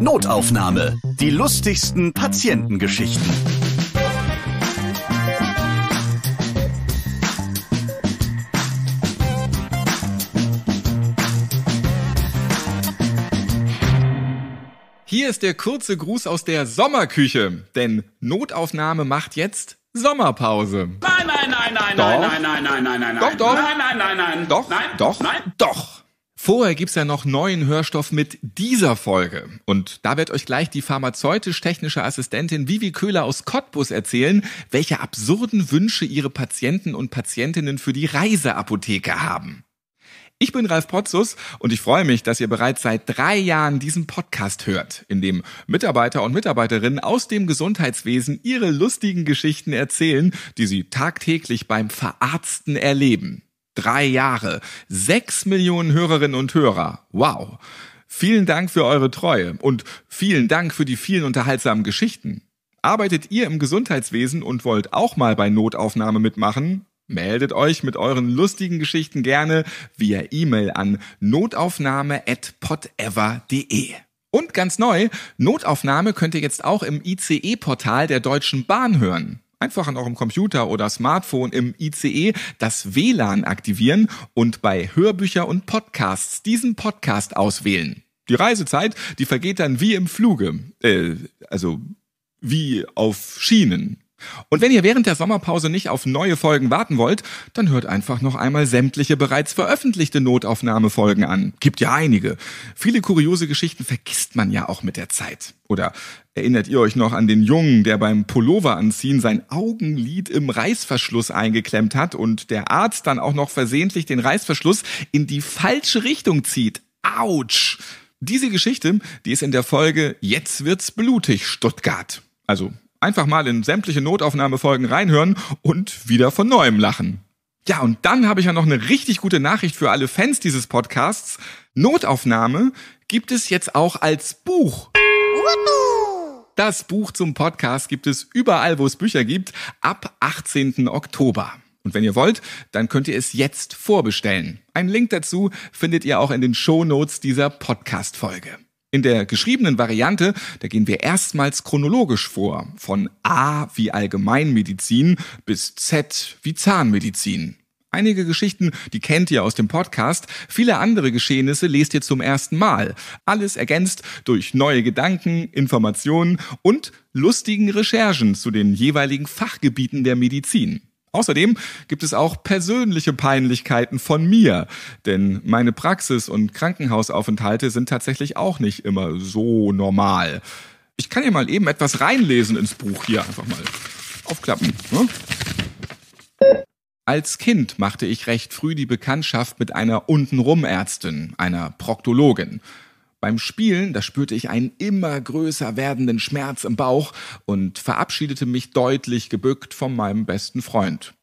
Notaufnahme. Die lustigsten Patientengeschichten. Hier ist der kurze Gruß aus der Sommerküche, denn Notaufnahme macht jetzt Sommerpause. Nein, nein, nein, nein, doch. nein, nein, nein, nein, nein, nein, doch, doch, nein, nein, nein, nein, doch, nein, doch, nein, doch. Vorher gibt's ja noch neuen Hörstoff mit dieser Folge. Und da wird euch gleich die pharmazeutisch-technische Assistentin Vivi Köhler aus Cottbus erzählen, welche absurden Wünsche ihre Patienten und Patientinnen für die Reiseapotheke haben. Ich bin Ralf Potzus und ich freue mich, dass ihr bereits seit drei Jahren diesen Podcast hört, in dem Mitarbeiter und Mitarbeiterinnen aus dem Gesundheitswesen ihre lustigen Geschichten erzählen, die sie tagtäglich beim Verarzten erleben drei Jahre. Sechs Millionen Hörerinnen und Hörer. Wow. Vielen Dank für eure Treue und vielen Dank für die vielen unterhaltsamen Geschichten. Arbeitet ihr im Gesundheitswesen und wollt auch mal bei Notaufnahme mitmachen? Meldet euch mit euren lustigen Geschichten gerne via E-Mail an notaufnahme.podever.de. Und ganz neu, Notaufnahme könnt ihr jetzt auch im ICE-Portal der Deutschen Bahn hören einfach an eurem Computer oder Smartphone im ICE das WLAN aktivieren und bei Hörbücher und Podcasts diesen Podcast auswählen. Die Reisezeit, die vergeht dann wie im Fluge, äh, also wie auf Schienen. Und wenn ihr während der Sommerpause nicht auf neue Folgen warten wollt, dann hört einfach noch einmal sämtliche bereits veröffentlichte Notaufnahmefolgen an. Gibt ja einige. Viele kuriose Geschichten vergisst man ja auch mit der Zeit. Oder erinnert ihr euch noch an den Jungen, der beim Pullover anziehen sein Augenlid im Reißverschluss eingeklemmt hat und der Arzt dann auch noch versehentlich den Reißverschluss in die falsche Richtung zieht? Autsch! Diese Geschichte, die ist in der Folge Jetzt wird's blutig, Stuttgart. Also einfach mal in sämtliche Notaufnahmefolgen reinhören und wieder von neuem lachen. Ja, und dann habe ich ja noch eine richtig gute Nachricht für alle Fans dieses Podcasts. Notaufnahme gibt es jetzt auch als Buch. Das Buch zum Podcast gibt es überall, wo es Bücher gibt, ab 18. Oktober. Und wenn ihr wollt, dann könnt ihr es jetzt vorbestellen. Einen Link dazu findet ihr auch in den Show Notes dieser Podcast-Folge. In der geschriebenen Variante, da gehen wir erstmals chronologisch vor, von A wie Allgemeinmedizin bis Z wie Zahnmedizin. Einige Geschichten, die kennt ihr aus dem Podcast, viele andere Geschehnisse lest ihr zum ersten Mal. Alles ergänzt durch neue Gedanken, Informationen und lustigen Recherchen zu den jeweiligen Fachgebieten der Medizin. Außerdem gibt es auch persönliche Peinlichkeiten von mir, denn meine Praxis und Krankenhausaufenthalte sind tatsächlich auch nicht immer so normal. Ich kann ja mal eben etwas reinlesen ins Buch hier einfach mal. Aufklappen. Ne? Als Kind machte ich recht früh die Bekanntschaft mit einer untenrum Ärztin, einer Proktologin. Beim Spielen, da spürte ich einen immer größer werdenden Schmerz im Bauch und verabschiedete mich deutlich gebückt von meinem besten Freund.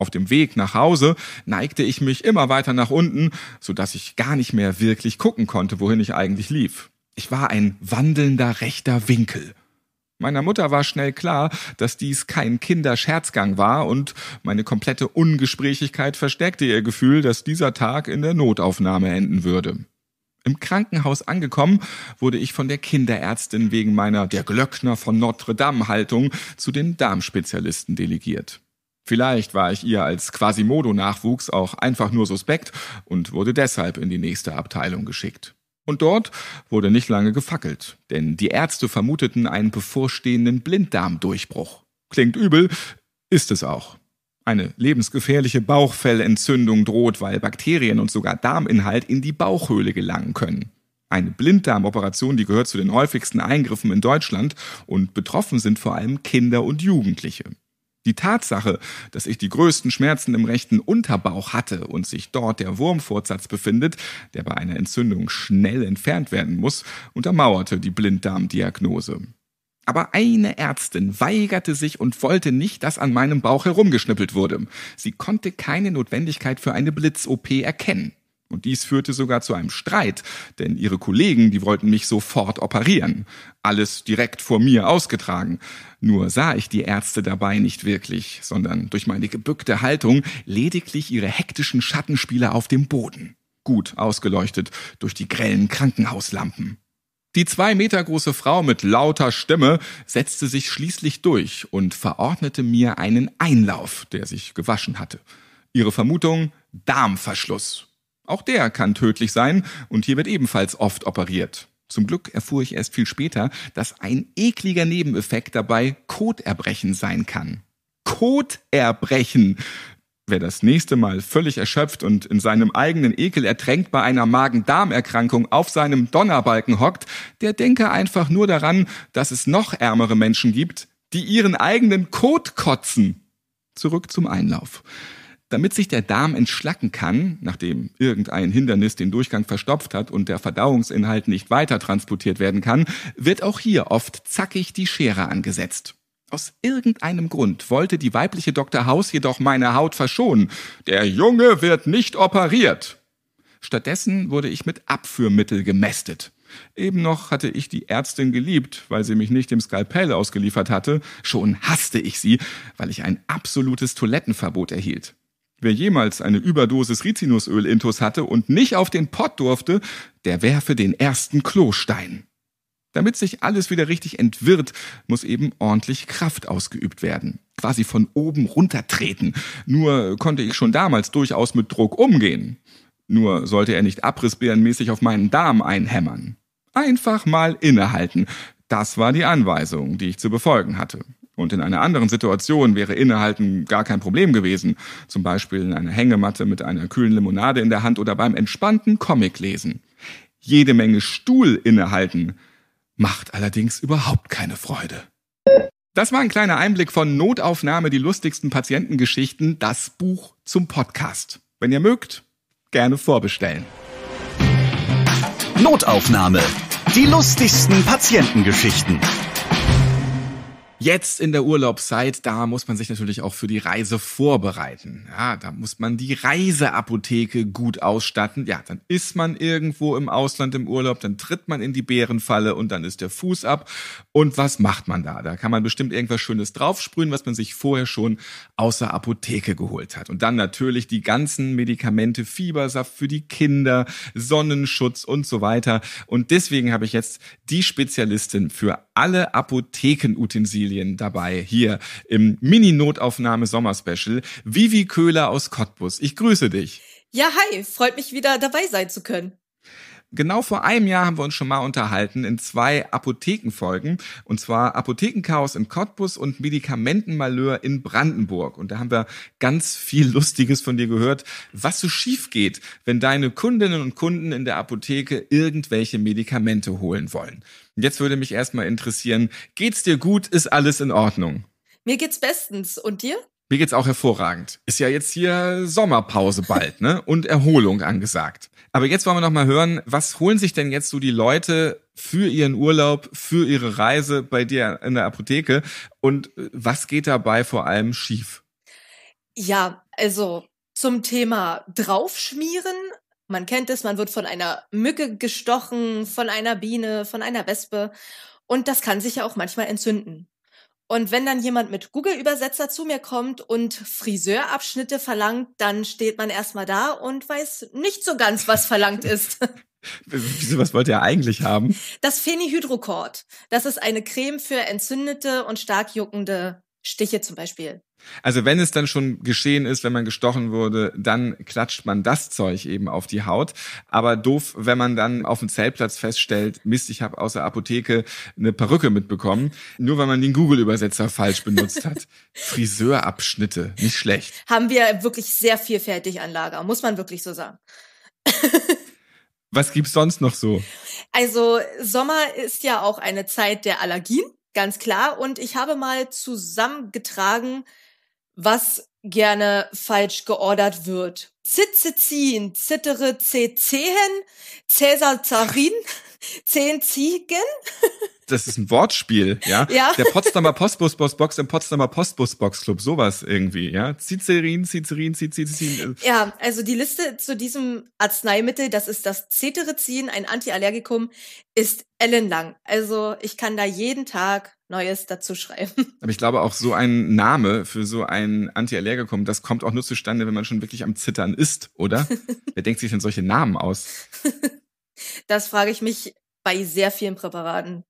Auf dem Weg nach Hause neigte ich mich immer weiter nach unten, so dass ich gar nicht mehr wirklich gucken konnte, wohin ich eigentlich lief. Ich war ein wandelnder rechter Winkel. Meiner Mutter war schnell klar, dass dies kein Kinderscherzgang war und meine komplette Ungesprächigkeit verstärkte ihr Gefühl, dass dieser Tag in der Notaufnahme enden würde. Im Krankenhaus angekommen, wurde ich von der Kinderärztin wegen meiner Der Glöckner von Notre Dame Haltung zu den Darmspezialisten delegiert. Vielleicht war ich ihr als Quasimodo-Nachwuchs auch einfach nur suspekt und wurde deshalb in die nächste Abteilung geschickt. Und dort wurde nicht lange gefackelt, denn die Ärzte vermuteten einen bevorstehenden Blinddarmdurchbruch. Klingt übel, ist es auch. Eine lebensgefährliche Bauchfellentzündung droht, weil Bakterien und sogar Darminhalt in die Bauchhöhle gelangen können. Eine Blinddarmoperation, die gehört zu den häufigsten Eingriffen in Deutschland und betroffen sind vor allem Kinder und Jugendliche. Die Tatsache, dass ich die größten Schmerzen im rechten Unterbauch hatte und sich dort der Wurmfortsatz befindet, der bei einer Entzündung schnell entfernt werden muss, untermauerte die Blinddarmdiagnose. Aber eine Ärztin weigerte sich und wollte nicht, dass an meinem Bauch herumgeschnippelt wurde. Sie konnte keine Notwendigkeit für eine Blitz-OP erkennen. Und dies führte sogar zu einem Streit, denn ihre Kollegen, die wollten mich sofort operieren. Alles direkt vor mir ausgetragen. Nur sah ich die Ärzte dabei nicht wirklich, sondern durch meine gebückte Haltung lediglich ihre hektischen Schattenspiele auf dem Boden. Gut ausgeleuchtet durch die grellen Krankenhauslampen. Die zwei Meter große Frau mit lauter Stimme setzte sich schließlich durch und verordnete mir einen Einlauf, der sich gewaschen hatte. Ihre Vermutung Darmverschluss. Auch der kann tödlich sein und hier wird ebenfalls oft operiert. Zum Glück erfuhr ich erst viel später, dass ein ekliger Nebeneffekt dabei Koterbrechen sein kann. Koterbrechen. Wer das nächste Mal völlig erschöpft und in seinem eigenen Ekel ertränkt bei einer Magen-Darm-Erkrankung auf seinem Donnerbalken hockt, der denke einfach nur daran, dass es noch ärmere Menschen gibt, die ihren eigenen Kot kotzen. Zurück zum Einlauf. Damit sich der Darm entschlacken kann, nachdem irgendein Hindernis den Durchgang verstopft hat und der Verdauungsinhalt nicht weiter transportiert werden kann, wird auch hier oft zackig die Schere angesetzt. Aus irgendeinem Grund wollte die weibliche Dr. House jedoch meine Haut verschonen. Der Junge wird nicht operiert. Stattdessen wurde ich mit Abführmittel gemästet. Eben noch hatte ich die Ärztin geliebt, weil sie mich nicht dem Skalpell ausgeliefert hatte. Schon hasste ich sie, weil ich ein absolutes Toilettenverbot erhielt. Wer jemals eine Überdosis Rizinusöl-Intus hatte und nicht auf den Pott durfte, der werfe den ersten Klostein. Damit sich alles wieder richtig entwirrt, muss eben ordentlich Kraft ausgeübt werden. Quasi von oben runtertreten. Nur konnte ich schon damals durchaus mit Druck umgehen. Nur sollte er nicht abrissbärenmäßig auf meinen Darm einhämmern. Einfach mal innehalten. Das war die Anweisung, die ich zu befolgen hatte. Und in einer anderen Situation wäre Innehalten gar kein Problem gewesen. Zum Beispiel in einer Hängematte mit einer kühlen Limonade in der Hand oder beim entspannten Comic lesen. Jede Menge Stuhl innehalten macht allerdings überhaupt keine Freude. Das war ein kleiner Einblick von Notaufnahme, die lustigsten Patientengeschichten, das Buch zum Podcast. Wenn ihr mögt, gerne vorbestellen. Notaufnahme, die lustigsten Patientengeschichten. Jetzt in der Urlaubszeit, da muss man sich natürlich auch für die Reise vorbereiten. Ja, da muss man die Reiseapotheke gut ausstatten. Ja, dann ist man irgendwo im Ausland im Urlaub, dann tritt man in die Bärenfalle und dann ist der Fuß ab. Und was macht man da? Da kann man bestimmt irgendwas Schönes draufsprühen, was man sich vorher schon aus der Apotheke geholt hat. Und dann natürlich die ganzen Medikamente, Fiebersaft für die Kinder, Sonnenschutz und so weiter. Und deswegen habe ich jetzt die Spezialistin für alle Apothekenutensilien dabei hier im Mini-Notaufnahme Sommerspecial. Vivi Köhler aus Cottbus, ich grüße dich. Ja, hi, freut mich wieder dabei sein zu können. Genau vor einem Jahr haben wir uns schon mal unterhalten in zwei Apothekenfolgen. Und zwar Apothekenchaos im Cottbus und Medikamentenmalheur in Brandenburg. Und da haben wir ganz viel Lustiges von dir gehört, was so schief geht, wenn deine Kundinnen und Kunden in der Apotheke irgendwelche Medikamente holen wollen. Und jetzt würde mich erstmal interessieren, geht's dir gut? Ist alles in Ordnung? Mir geht's bestens. Und dir? Mir geht's auch hervorragend. Ist ja jetzt hier Sommerpause bald, ne? Und Erholung angesagt. Aber jetzt wollen wir nochmal hören, was holen sich denn jetzt so die Leute für ihren Urlaub, für ihre Reise bei dir in der Apotheke und äh, was geht dabei vor allem schief? Ja, also zum Thema draufschmieren man kennt es, man wird von einer Mücke gestochen, von einer Biene, von einer Wespe. Und das kann sich ja auch manchmal entzünden. Und wenn dann jemand mit Google-Übersetzer zu mir kommt und Friseurabschnitte verlangt, dann steht man erstmal da und weiß nicht so ganz, was verlangt ist. Wieso, was wollt ihr eigentlich haben? Das Phenihydrocord. Das ist eine Creme für entzündete und stark juckende Stiche zum Beispiel. Also wenn es dann schon geschehen ist, wenn man gestochen wurde, dann klatscht man das Zeug eben auf die Haut. Aber doof, wenn man dann auf dem Zeltplatz feststellt, Mist, ich habe aus der Apotheke eine Perücke mitbekommen, nur weil man den Google-Übersetzer falsch benutzt hat. Friseurabschnitte, nicht schlecht. Haben wir wirklich sehr vielfältig an Lager, muss man wirklich so sagen. Was gibt's sonst noch so? Also Sommer ist ja auch eine Zeit der Allergien. Ganz klar. Und ich habe mal zusammengetragen, was gerne falsch geordert wird. Zitze ziehen, zittere zehen, Cäsar zarin, zehn ziegen. das ist ein Wortspiel, ja? ja. Der Potsdamer Postbusbox Box im Potsdamer Postbusbox Club, sowas irgendwie, ja? Cicerin, Cicerin, Cicerin. Ja, also die Liste zu diesem Arzneimittel, das ist das Cetirizin, ein Antiallergikum, ist ellenlang. Also ich kann da jeden Tag Neues dazu schreiben. Aber ich glaube auch so ein Name für so ein Antiallergikum, das kommt auch nur zustande, wenn man schon wirklich am Zittern ist, oder? Wer denkt sich denn solche Namen aus? Das frage ich mich bei sehr vielen Präparaten.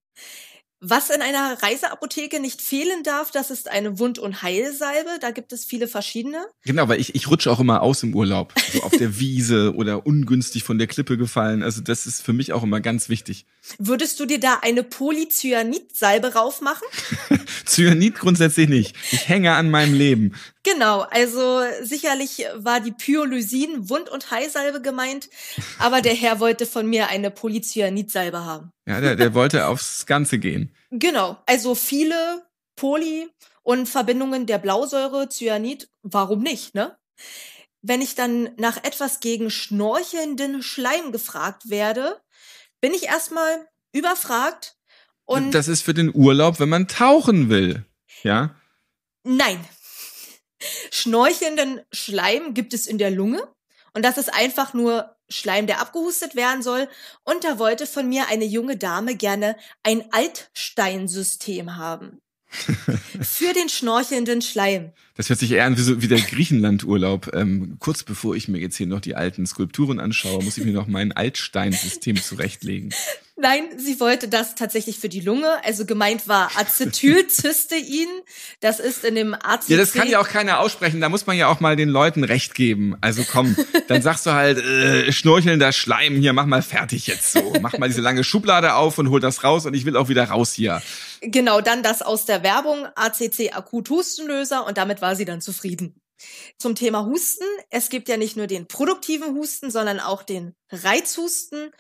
Was in einer Reiseapotheke nicht fehlen darf, das ist eine Wund- und Heilsalbe. Da gibt es viele verschiedene. Genau, weil ich, ich rutsche auch immer aus im Urlaub. So auf der Wiese oder ungünstig von der Klippe gefallen. Also das ist für mich auch immer ganz wichtig. Würdest du dir da eine Polycyanid-Salbe raufmachen? Cyanid grundsätzlich nicht. Ich hänge an meinem Leben. Genau, also sicherlich war die Pyolysin Wund- und Heißsalbe gemeint, aber der Herr wollte von mir eine Polycyanidsalbe haben. Ja, der, der wollte aufs Ganze gehen. Genau, also viele Poly und Verbindungen der Blausäure, Cyanid, warum nicht, ne? Wenn ich dann nach etwas gegen schnorchelnden Schleim gefragt werde, bin ich erstmal überfragt und. Das ist für den Urlaub, wenn man tauchen will, ja? Nein, Schnorchelnden Schleim gibt es in der Lunge und das ist einfach nur Schleim, der abgehustet werden soll. Und da wollte von mir eine junge Dame gerne ein Altsteinsystem haben. Für den schnorchelnden Schleim. Das hört sich eher an wie, so, wie der Griechenlandurlaub. Ähm, kurz bevor ich mir jetzt hier noch die alten Skulpturen anschaue, muss ich mir noch mein Altsteinsystem zurechtlegen. Nein, sie wollte das tatsächlich für die Lunge. Also gemeint war Acetylcystein. Das ist in dem Arzt. Ja, das kann ja auch keiner aussprechen. Da muss man ja auch mal den Leuten Recht geben. Also komm, dann sagst du halt, äh, schnorchelnder Schleim hier, mach mal fertig jetzt so. Mach mal diese lange Schublade auf und hol das raus und ich will auch wieder raus hier. Genau, dann das aus der Werbung, ACC Akut Hustenlöser und damit war sie dann zufrieden. Zum Thema Husten. Es gibt ja nicht nur den produktiven Husten, sondern auch den Reizhusten.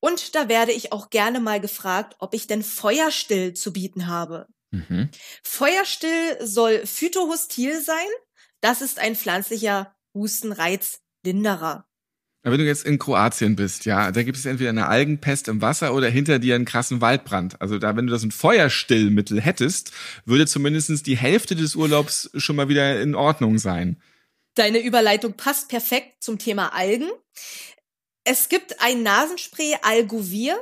Und da werde ich auch gerne mal gefragt, ob ich denn Feuerstill zu bieten habe. Mhm. Feuerstill soll phytohostil sein. Das ist ein pflanzlicher Hustenreizlinderer. Wenn du jetzt in Kroatien bist, ja, da gibt es entweder eine Algenpest im Wasser oder hinter dir einen krassen Waldbrand. Also da, wenn du das ein Feuerstillmittel hättest, würde zumindestens die Hälfte des Urlaubs schon mal wieder in Ordnung sein. Deine Überleitung passt perfekt zum Thema Algen. Es gibt ein Nasenspray Algovir.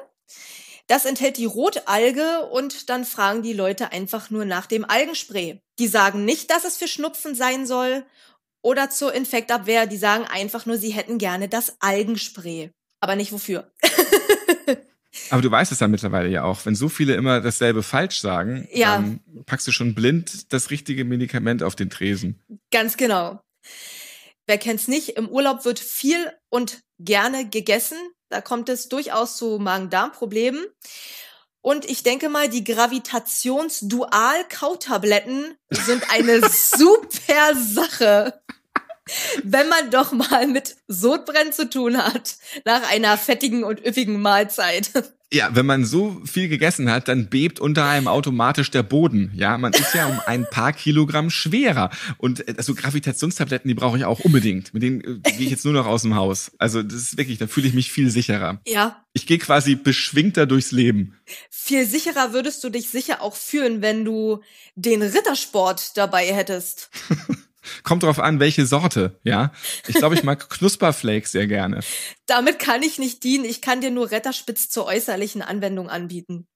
Das enthält die Rotalge und dann fragen die Leute einfach nur nach dem Algenspray. Die sagen nicht, dass es für Schnupfen sein soll oder zur Infektabwehr, die sagen einfach nur, sie hätten gerne das Algenspray. Aber nicht wofür. Aber du weißt es ja mittlerweile ja auch. Wenn so viele immer dasselbe falsch sagen, ja. dann packst du schon blind das richtige Medikament auf den Tresen. Ganz genau. Wer kennt's nicht? Im Urlaub wird viel und gerne gegessen. Da kommt es durchaus zu Magen-Darm-Problemen. Und ich denke mal, die gravitations dual kautabletten sind eine super Sache. Wenn man doch mal mit Sodbrennen zu tun hat, nach einer fettigen und üppigen Mahlzeit. Ja, wenn man so viel gegessen hat, dann bebt unter einem automatisch der Boden. Ja, man ist ja um ein paar Kilogramm schwerer. Und äh, also Gravitationstabletten, die brauche ich auch unbedingt. Mit denen äh, gehe ich jetzt nur noch aus dem Haus. Also das ist wirklich, da fühle ich mich viel sicherer. Ja. Ich gehe quasi beschwingter durchs Leben. Viel sicherer würdest du dich sicher auch fühlen, wenn du den Rittersport dabei hättest. Kommt drauf an, welche Sorte, ja. Ich glaube, ich mag Knusperflakes sehr gerne. Damit kann ich nicht dienen. Ich kann dir nur Retterspitz zur äußerlichen Anwendung anbieten.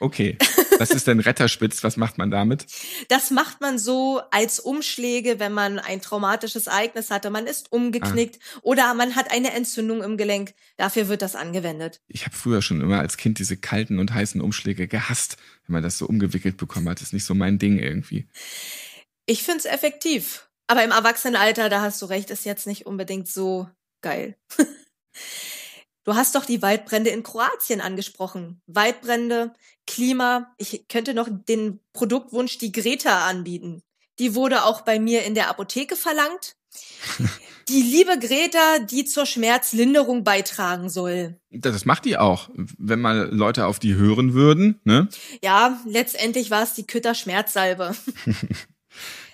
Okay. Was ist denn Retterspitz? Was macht man damit? Das macht man so als Umschläge, wenn man ein traumatisches Ereignis hatte. Man ist umgeknickt ah. oder man hat eine Entzündung im Gelenk. Dafür wird das angewendet. Ich habe früher schon immer als Kind diese kalten und heißen Umschläge gehasst, wenn man das so umgewickelt bekommen hat. Das ist nicht so mein Ding irgendwie. Ich finde es effektiv. Aber im Erwachsenenalter, da hast du recht, ist jetzt nicht unbedingt so geil. Du hast doch die Waldbrände in Kroatien angesprochen. Waldbrände, Klima. Ich könnte noch den Produktwunsch die Greta anbieten. Die wurde auch bei mir in der Apotheke verlangt. Die liebe Greta, die zur Schmerzlinderung beitragen soll. Das macht die auch, wenn mal Leute auf die hören würden, ne? Ja, letztendlich war es die Kütter Schmerzsalbe.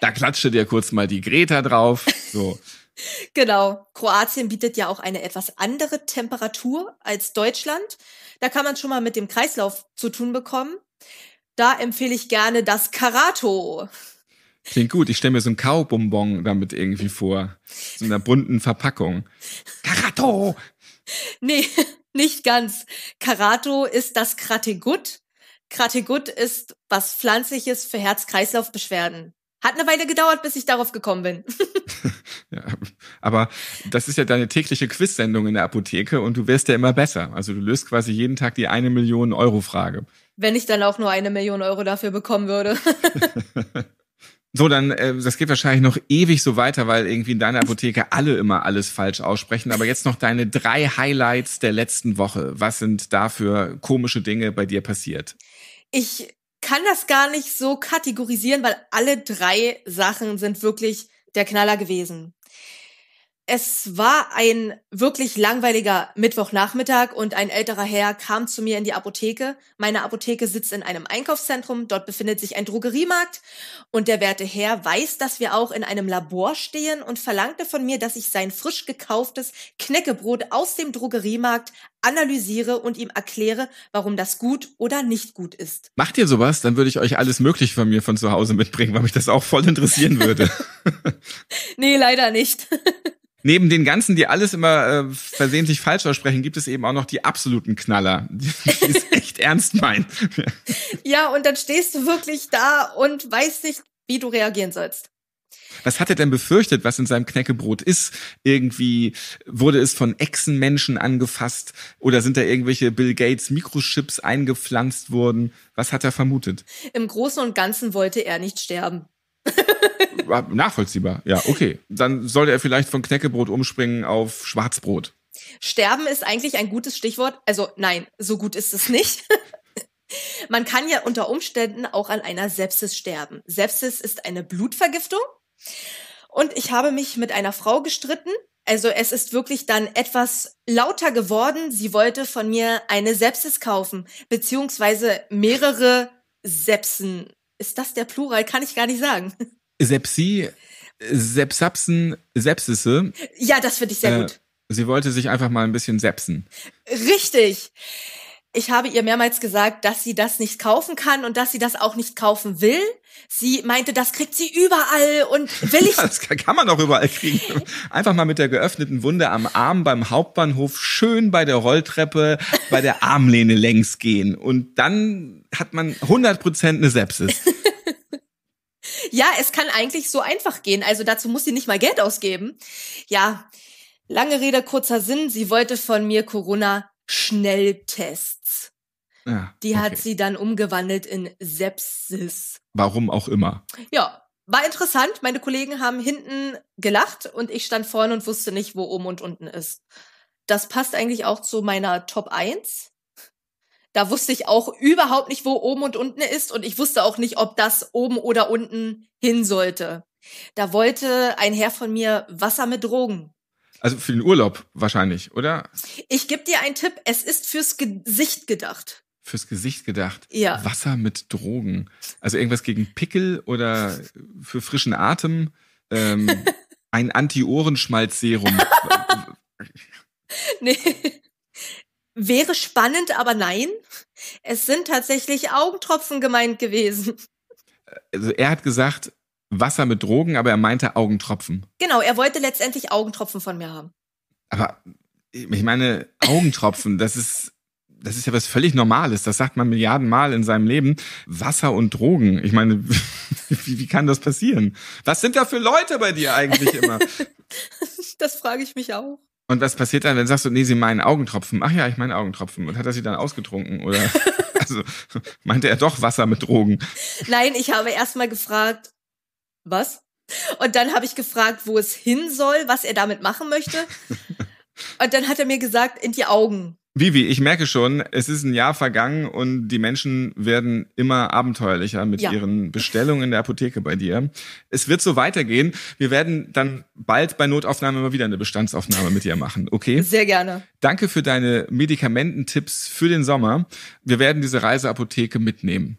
Da klatschte dir kurz mal die Greta drauf. So. genau. Kroatien bietet ja auch eine etwas andere Temperatur als Deutschland. Da kann man schon mal mit dem Kreislauf zu tun bekommen. Da empfehle ich gerne das Karato. Klingt gut. Ich stelle mir so ein Kaubonbon damit irgendwie vor. So in einer bunten Verpackung. Karato! Nee, nicht ganz. Karato ist das Krategut. Krategut ist was Pflanzliches für Herz-Kreislauf-Beschwerden. Hat eine Weile gedauert, bis ich darauf gekommen bin. ja, aber das ist ja deine tägliche Quiz-Sendung in der Apotheke und du wirst ja immer besser. Also du löst quasi jeden Tag die eine Million Euro Frage. Wenn ich dann auch nur eine Million Euro dafür bekommen würde. So, dann, äh, das geht wahrscheinlich noch ewig so weiter, weil irgendwie in deiner Apotheke alle immer alles falsch aussprechen. Aber jetzt noch deine drei Highlights der letzten Woche. Was sind da für komische Dinge bei dir passiert? Ich kann das gar nicht so kategorisieren, weil alle drei Sachen sind wirklich der Knaller gewesen es war ein wirklich langweiliger Mittwochnachmittag und ein älterer Herr kam zu mir in die Apotheke. Meine Apotheke sitzt in einem Einkaufszentrum, dort befindet sich ein Drogeriemarkt und der werte Herr weiß, dass wir auch in einem Labor stehen und verlangte von mir, dass ich sein frisch gekauftes Knäckebrot aus dem Drogeriemarkt analysiere und ihm erkläre, warum das gut oder nicht gut ist. Macht ihr sowas, dann würde ich euch alles Mögliche von mir von zu Hause mitbringen, weil mich das auch voll interessieren würde. nee, leider nicht. neben den ganzen, die alles immer äh, versehentlich falsch aussprechen, gibt es eben auch noch die absoluten Knaller, die es echt ernst meinen. ja, und dann stehst du wirklich da und weißt nicht, wie du reagieren sollst. Was hat er denn befürchtet, was in seinem Knäckebrot ist? Irgendwie wurde es von Echsenmenschen angefasst oder sind da irgendwelche Bill Gates Mikrochips eingepflanzt worden? Was hat er vermutet? Im Großen und Ganzen wollte er nicht sterben. Nachvollziehbar, ja, okay. Dann sollte er vielleicht von Knäckebrot umspringen auf Schwarzbrot. Sterben ist eigentlich ein gutes Stichwort. Also nein, so gut ist es nicht. Man kann ja unter Umständen auch an einer Sepsis sterben. Sepsis ist eine Blutvergiftung. Und ich habe mich mit einer Frau gestritten. Also es ist wirklich dann etwas lauter geworden. Sie wollte von mir eine Sepsis kaufen, beziehungsweise mehrere Sepsen ist das der Plural? Kann ich gar nicht sagen. Sepsi, Sepsapsen, Sepsisse. Ja, das finde ich sehr äh, gut. Sie wollte sich einfach mal ein bisschen sepsen. Richtig. Ich habe ihr mehrmals gesagt, dass sie das nicht kaufen kann und dass sie das auch nicht kaufen will. Sie meinte, das kriegt sie überall und will ich. das kann man auch überall kriegen. Einfach mal mit der geöffneten Wunde am Arm beim Hauptbahnhof schön bei der Rolltreppe, bei der Armlehne längs gehen. Und dann hat man 100% eine Sepsis. ja, es kann eigentlich so einfach gehen. Also dazu muss sie nicht mal Geld ausgeben. Ja, lange Rede, kurzer Sinn. Sie wollte von mir Corona Schnelltests. Ja, die okay. hat sie dann umgewandelt in Sepsis. Warum auch immer. Ja, war interessant. Meine Kollegen haben hinten gelacht und ich stand vorne und wusste nicht, wo oben und unten ist. Das passt eigentlich auch zu meiner Top 1. Da wusste ich auch überhaupt nicht, wo oben und unten ist und ich wusste auch nicht, ob das oben oder unten hin sollte. Da wollte ein Herr von mir Wasser mit Drogen. Also für den Urlaub wahrscheinlich, oder? Ich gebe dir einen Tipp, es ist fürs Gesicht gedacht fürs Gesicht gedacht. Ja. Wasser mit Drogen. Also irgendwas gegen Pickel oder für frischen Atem. Ähm, ein Anti-Ohrenschmalz-Serum. nee. Wäre spannend, aber nein. Es sind tatsächlich Augentropfen gemeint gewesen. Also er hat gesagt, Wasser mit Drogen, aber er meinte Augentropfen. Genau, er wollte letztendlich Augentropfen von mir haben. Aber ich meine, Augentropfen, das ist das ist ja was völlig Normales. Das sagt man Milliarden Mal in seinem Leben. Wasser und Drogen. Ich meine, wie, wie kann das passieren? Was sind da für Leute bei dir eigentlich immer? das frage ich mich auch. Und was passiert dann, wenn sagst du, nee, sie meinen Augentropfen? Ach ja, ich meine Augentropfen. Und hat er sie dann ausgetrunken? Oder also meinte er doch Wasser mit Drogen? Nein, ich habe erstmal gefragt, was? Und dann habe ich gefragt, wo es hin soll, was er damit machen möchte. Und dann hat er mir gesagt, in die Augen. Vivi, ich merke schon, es ist ein Jahr vergangen und die Menschen werden immer abenteuerlicher mit ja. ihren Bestellungen in der Apotheke bei dir. Es wird so weitergehen. Wir werden dann bald bei Notaufnahme mal wieder eine Bestandsaufnahme mit dir machen, okay? Sehr gerne. Danke für deine Medikamententipps für den Sommer. Wir werden diese Reiseapotheke mitnehmen.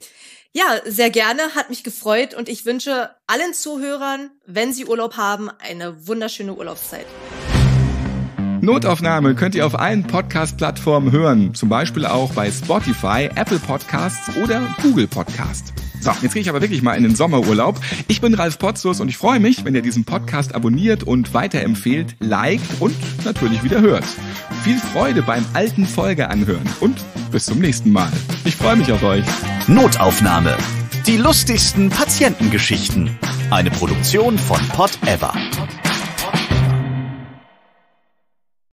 Ja, sehr gerne, hat mich gefreut und ich wünsche allen Zuhörern, wenn sie Urlaub haben, eine wunderschöne Urlaubszeit. Notaufnahme könnt ihr auf allen Podcast-Plattformen hören, zum Beispiel auch bei Spotify, Apple Podcasts oder Google Podcasts. So, jetzt gehe ich aber wirklich mal in den Sommerurlaub. Ich bin Ralf Potzus und ich freue mich, wenn ihr diesen Podcast abonniert und weiterempfehlt, liked und natürlich wieder hört. Viel Freude beim alten Folge anhören und bis zum nächsten Mal. Ich freue mich auf euch. Notaufnahme. Die lustigsten Patientengeschichten. Eine Produktion von Pod Ever.